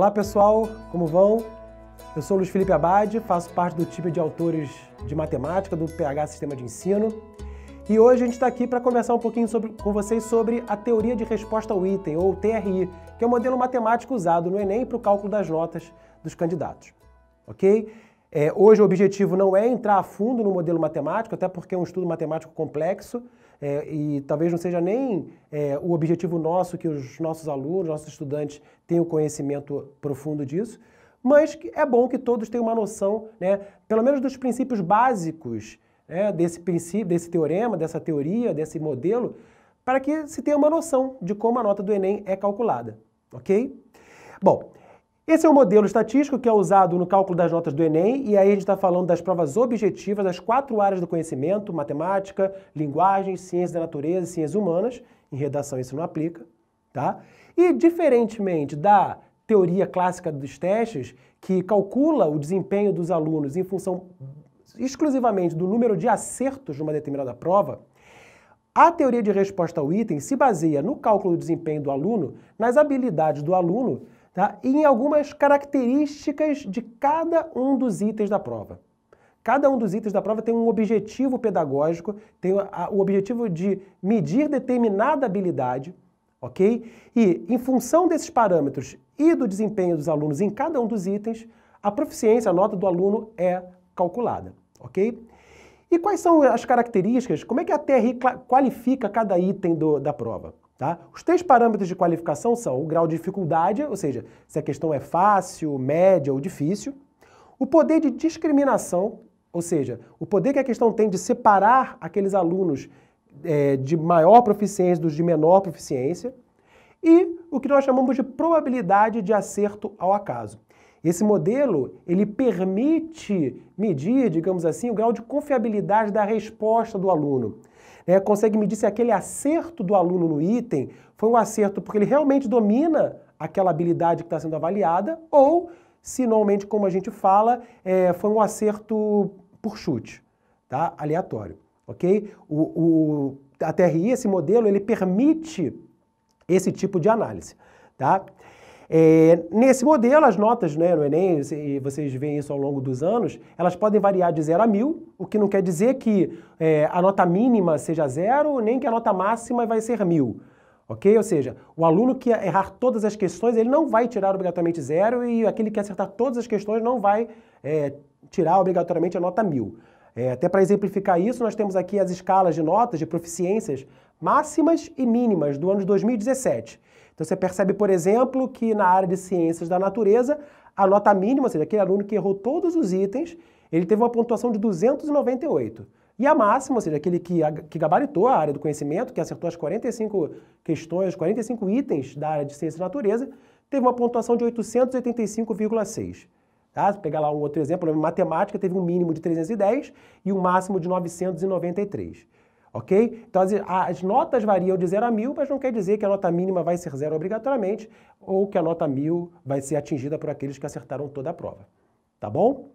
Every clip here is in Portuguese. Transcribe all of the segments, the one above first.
Olá pessoal, como vão? Eu sou Luiz Felipe Abade, faço parte do time de autores de matemática do PH Sistema de Ensino. E hoje a gente está aqui para conversar um pouquinho sobre, com vocês sobre a teoria de resposta ao item, ou TRI, que é o modelo matemático usado no Enem para o cálculo das notas dos candidatos. Ok? É, hoje o objetivo não é entrar a fundo no modelo matemático, até porque é um estudo matemático complexo, é, e talvez não seja nem é, o objetivo nosso que os nossos alunos, nossos estudantes tenham conhecimento profundo disso, mas é bom que todos tenham uma noção, né, pelo menos dos princípios básicos né, desse princípio, desse teorema, dessa teoria, desse modelo, para que se tenha uma noção de como a nota do Enem é calculada, ok? Bom, esse é o modelo estatístico que é usado no cálculo das notas do Enem, e aí a gente está falando das provas objetivas, das quatro áreas do conhecimento: matemática, linguagem, ciência da natureza e ciências humanas. Em redação isso não aplica, tá? E diferentemente da teoria clássica dos testes, que calcula o desempenho dos alunos em função exclusivamente do número de acertos de uma determinada prova, a teoria de resposta ao item se baseia no cálculo do desempenho do aluno, nas habilidades do aluno tá? e em algumas características de cada um dos itens da prova. Cada um dos itens da prova tem um objetivo pedagógico, tem o objetivo de medir determinada habilidade, ok? E em função desses parâmetros e do desempenho dos alunos em cada um dos itens, a proficiência, a nota do aluno é calculada, ok? E quais são as características? Como é que a TRI qualifica cada item do, da prova? Tá? Os três parâmetros de qualificação são o grau de dificuldade, ou seja, se a questão é fácil, média ou difícil, o poder de discriminação, ou seja, o poder que a questão tem de separar aqueles alunos é, de maior proficiência dos de menor proficiência, e o que nós chamamos de probabilidade de acerto ao acaso. Esse modelo, ele permite medir, digamos assim, o grau de confiabilidade da resposta do aluno é, consegue medir se aquele acerto do aluno no item foi um acerto porque ele realmente domina aquela habilidade que está sendo avaliada, ou se normalmente, como a gente fala, é, foi um acerto por chute, tá? aleatório. ok? O, o, a TRI, esse modelo, ele permite esse tipo de análise. Tá? É, nesse modelo, as notas né, no Enem, e vocês veem isso ao longo dos anos, elas podem variar de 0 a 1000, o que não quer dizer que é, a nota mínima seja zero, nem que a nota máxima vai ser 1000. Ok? Ou seja, o aluno que errar todas as questões, ele não vai tirar obrigatoriamente zero e aquele que acertar todas as questões não vai é, tirar obrigatoriamente a nota mil. É, até para exemplificar isso, nós temos aqui as escalas de notas de proficiências máximas e mínimas do ano de 2017. Então você percebe, por exemplo, que na área de ciências da natureza, a nota mínima, ou seja, aquele aluno que errou todos os itens, ele teve uma pontuação de 298. E a máxima, ou seja, aquele que, que gabaritou a área do conhecimento, que acertou as 45 questões, 45 itens da área de ciência da natureza, teve uma pontuação de 885,6. Tá? Se pegar lá um outro exemplo, matemática teve um mínimo de 310 e um máximo de 993 ok? Então as, ah, as notas variam de 0 a 1000, mas não quer dizer que a nota mínima vai ser zero obrigatoriamente ou que a nota 1000 vai ser atingida por aqueles que acertaram toda a prova, tá bom?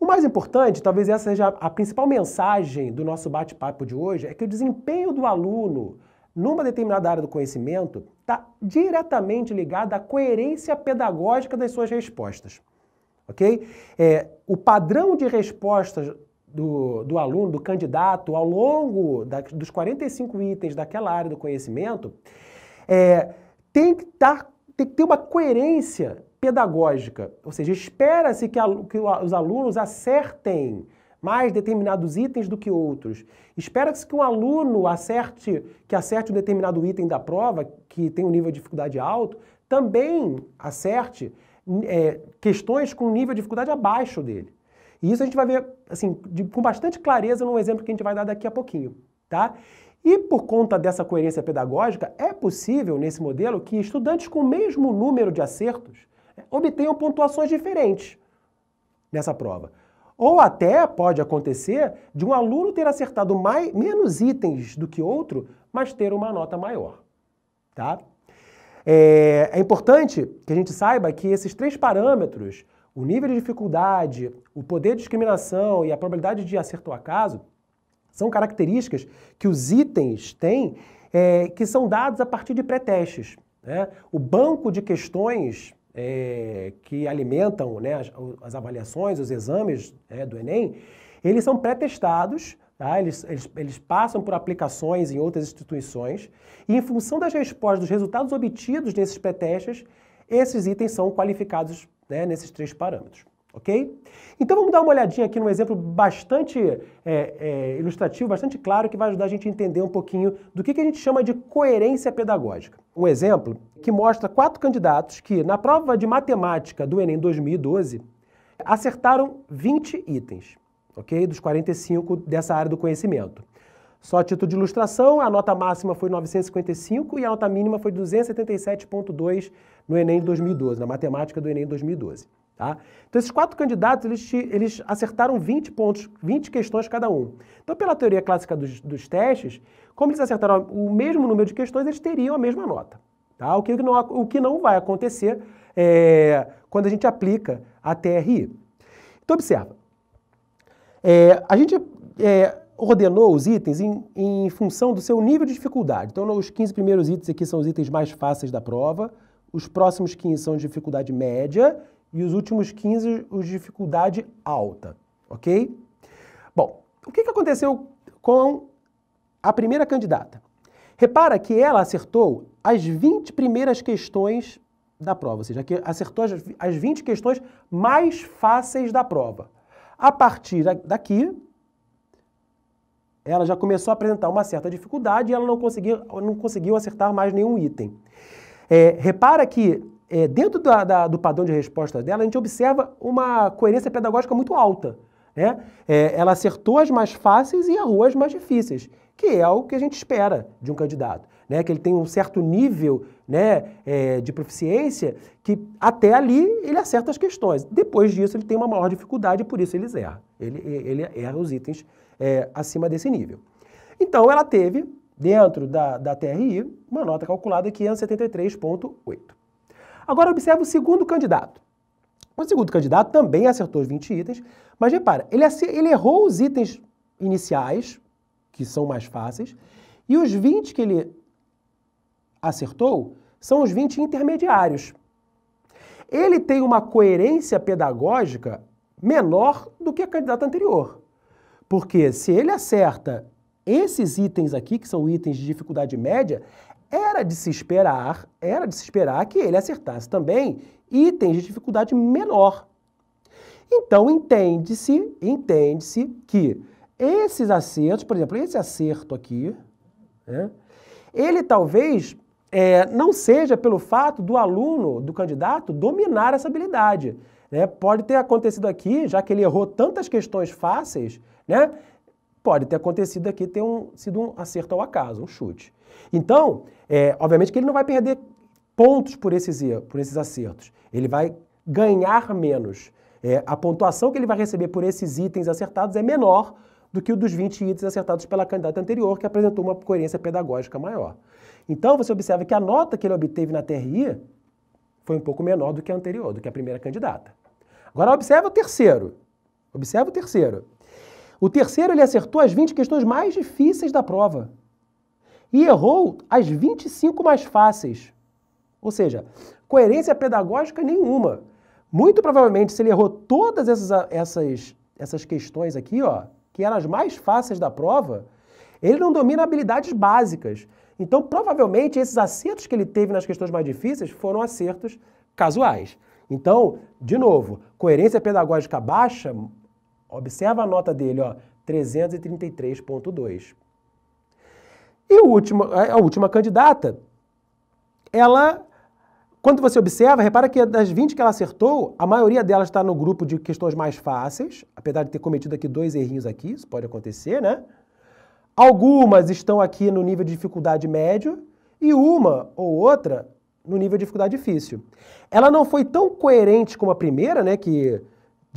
O mais importante, talvez essa seja a principal mensagem do nosso bate-papo de hoje, é que o desempenho do aluno numa determinada área do conhecimento está diretamente ligado à coerência pedagógica das suas respostas. Ok? É, o padrão de respostas do, do aluno, do candidato, ao longo da, dos 45 itens daquela área do conhecimento, é, tem, que tar, tá, tem que ter uma coerência pedagógica. Ou seja, espera-se que, que, os alunos acertem mais determinados itens do que outros. Espera-se que um aluno acerte, que acerte um determinado item da prova, que tem um nível de dificuldade alto, também acerte é, questões com nível de dificuldade abaixo dele. E isso a gente vai ver assim, de, com bastante clareza num exemplo que a gente vai dar daqui a pouquinho. Tá? E por conta dessa coerência pedagógica, é possível, nesse modelo, que estudantes com o mesmo número de acertos é, obtenham pontuações diferentes nessa prova. Ou até pode acontecer de um aluno ter acertado mais, menos itens do que outro, mas ter uma nota maior. Tá? É, é importante que a gente saiba que esses três parâmetros o nível de dificuldade, o poder de discriminação e a probabilidade de acerto ou acaso são características que os itens têm é, que são dados a partir de pré-testes. Né? O banco de questões é, que alimentam né, as, as, avaliações, os exames é, do Enem, eles são pré-testados Tá? Eles, eles, eles, passam por aplicações em outras instituições e, em função das respostas, dos resultados obtidos nesses pré-testes, esses itens são qualificados né, nesses três parâmetros. Ok? Então vamos dar uma olhadinha aqui num exemplo bastante é, é, ilustrativo, bastante claro, que vai ajudar a gente a entender um pouquinho do que, que a gente chama de coerência pedagógica. Um exemplo que mostra quatro candidatos que, na prova de matemática do Enem 2012, acertaram 20 itens, ok? Dos 45 dessa área do conhecimento. Só título de ilustração, a nota máxima foi 955 e a nota mínima foi 277,2 no Enem 2012, na matemática do Enem 2012. Tá? Então, esses quatro candidatos, eles, eles acertaram 20 pontos, 20 questões cada um. Então, pela teoria clássica dos, dos testes, como eles acertaram o mesmo número de questões, eles teriam a mesma nota. Tá? O, que não, o que não vai acontecer é, quando a gente aplica a TRI. Então, observa. É, a gente é, ordenou os itens em, em função do seu nível de dificuldade. Então, os 15 primeiros itens aqui são os itens mais fáceis da prova, os próximos 15 são de dificuldade média e os últimos 15 os de dificuldade alta, ok? Bom, o que aconteceu com a primeira candidata? Repara que ela acertou as 20 primeiras questões da prova, ou seja, que acertou as 20 questões mais fáceis da prova. A partir daqui, ela já começou a apresentar uma certa dificuldade e ela não conseguiu, não conseguiu acertar mais nenhum item. É, repara que é, dentro da, da, do padrão de resposta dela, a gente observa uma coerência pedagógica muito alta. Né? É, ela acertou as mais fáceis e errou as mais difíceis, que é o que a gente espera de um candidato. Né? Que ele tem um certo nível né, é, de proficiência que até ali ele acerta as questões. Depois disso, ele tem uma maior dificuldade e por isso ele erra. Ele, ele erra os itens é, acima desse nível. Então, ela teve dentro da, da TRI, uma nota calculada que é 573,8. Agora observe o segundo candidato. O segundo candidato também acertou os 20 itens, mas repara, ele, ele errou os itens iniciais, que são mais fáceis, e os 20 que ele acertou são os 20 intermediários. Ele tem uma coerência pedagógica menor do que a candidata anterior. Porque se ele acerta esses itens aqui, que são itens de dificuldade média, era de se esperar, era de se esperar que ele acertasse também itens de dificuldade menor. Então entende-se, entende-se que esses acertos, por exemplo, esse acerto aqui, né, ele talvez é, não seja pelo fato do aluno, do candidato, dominar essa habilidade. Né? Pode ter acontecido aqui, já que ele errou tantas questões fáceis, né? pode ter acontecido aqui ter um, sido um acerto ao acaso, um chute. Então, é, obviamente que ele não vai perder pontos por esses, por esses acertos. Ele vai ganhar menos. É, a pontuação que ele vai receber por esses itens acertados é menor do que o dos 20 itens acertados pela candidata anterior, que apresentou uma coerência pedagógica maior. Então, você observa que a nota que ele obteve na TRI foi um pouco menor do que a anterior, do que a primeira candidata. Agora, observa o terceiro. Observa o terceiro. O terceiro, ele acertou as 20 questões mais difíceis da prova. E errou as 25 mais fáceis. Ou seja, coerência pedagógica nenhuma. Muito provavelmente, se ele errou todas essas, essas, essas questões aqui, ó, que eram as mais fáceis da prova, ele não domina habilidades básicas. Então, provavelmente, esses acertos que ele teve nas questões mais difíceis foram acertos casuais. Então, de novo, coerência pedagógica baixa Observa a nota dele, ó, 333.2. E o último, a última candidata, ela, quando você observa, repara que das 20 que ela acertou, a maioria delas está no grupo de questões mais fáceis, apesar de ter cometido aqui dois errinhos aqui, isso pode acontecer, né? Algumas estão aqui no nível de dificuldade médio e uma ou outra no nível de dificuldade difícil. Ela não foi tão coerente como a primeira, né, que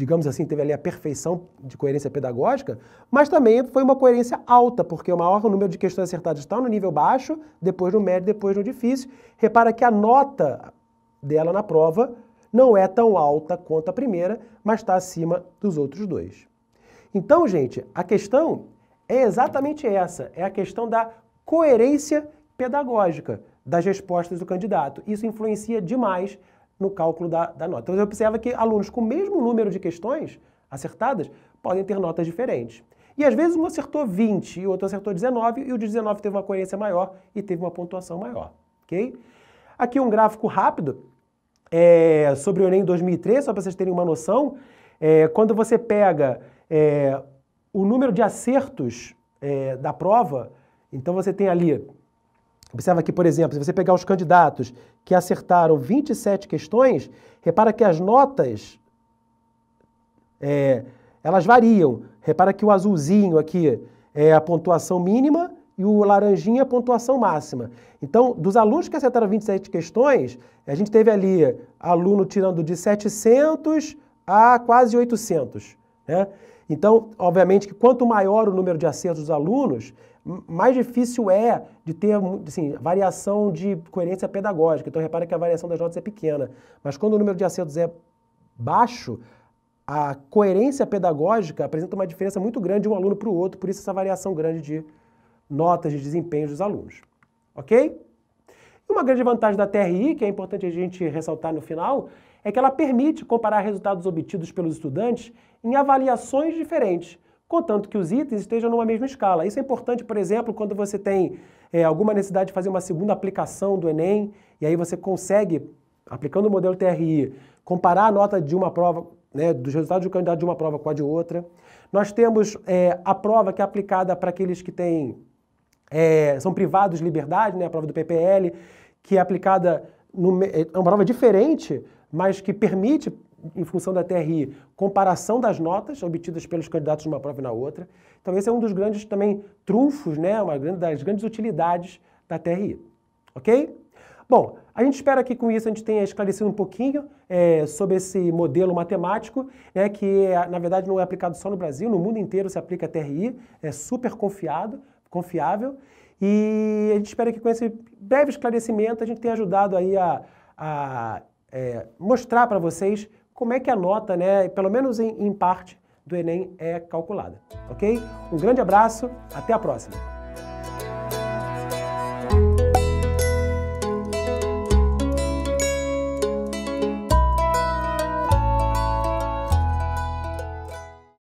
digamos assim, teve ali a perfeição de coerência pedagógica, mas também foi uma coerência alta, porque o maior número de questões acertadas está no nível baixo, depois no médio, depois no difícil. Repara que a nota dela na prova não é tão alta quanto a primeira, mas está acima dos outros dois. Então, gente, a questão é exatamente essa, é a questão da coerência pedagógica das respostas do candidato. Isso influencia demais no cálculo da, da nota. Então, você observa que alunos com o mesmo número de questões acertadas podem ter notas diferentes. E às vezes um acertou 20 e o outro acertou 19 e o de 19 teve uma coerência maior e teve uma pontuação maior, ok? Aqui um gráfico rápido é, sobre o Enem 2003, só para vocês terem uma noção. É, quando você pega é, o número de acertos é, da prova, então você tem ali Observa que, por exemplo, se você pegar os candidatos que acertaram 27 questões, repara que as notas é, elas variam. Repara que o azulzinho aqui é a pontuação mínima e o laranjinha é a pontuação máxima. Então, dos alunos que acertaram 27 questões, a gente teve ali aluno tirando de 700 a quase 800. Né? Então, obviamente que quanto maior o número de acertos dos alunos, mais difícil é de ter assim, variação de coerência pedagógica. Então repara que a variação das notas é pequena. Mas quando o número de acertos é baixo, a coerência pedagógica apresenta uma diferença muito grande de um aluno para o outro, por isso essa variação grande de notas de desempenho dos alunos. Ok? E uma grande vantagem da TRI, que é importante a gente ressaltar no final, é que ela permite comparar resultados obtidos pelos estudantes em avaliações diferentes contanto que os itens estejam numa mesma escala. Isso é importante, por exemplo, quando você tem é, alguma necessidade de fazer uma segunda aplicação do Enem, e aí você consegue, aplicando o modelo TRI, comparar a nota de uma prova, né, dos resultados do candidato de uma prova com a de outra. Nós temos é, a prova que é aplicada para aqueles que têm, é, são privados de liberdade, né, a prova do PPL, que é aplicada, no, é uma prova diferente, mas que permite em função da TRI, comparação das notas obtidas pelos candidatos numa prova e na outra. Então, esse é um dos grandes também trunfos, né? uma das grandes utilidades da TRI. Ok? Bom, a gente espera que com isso a gente tenha esclarecido um pouquinho é, sobre esse modelo matemático, né, que na verdade não é aplicado só no Brasil, no mundo inteiro se aplica a TRI, é super confiado, confiável. E a gente espera que com esse breve esclarecimento a gente tenha ajudado aí a, a é, mostrar para vocês como é que a nota, né, pelo menos em, em parte, do Enem é calculada. Ok? Um grande abraço, até a próxima!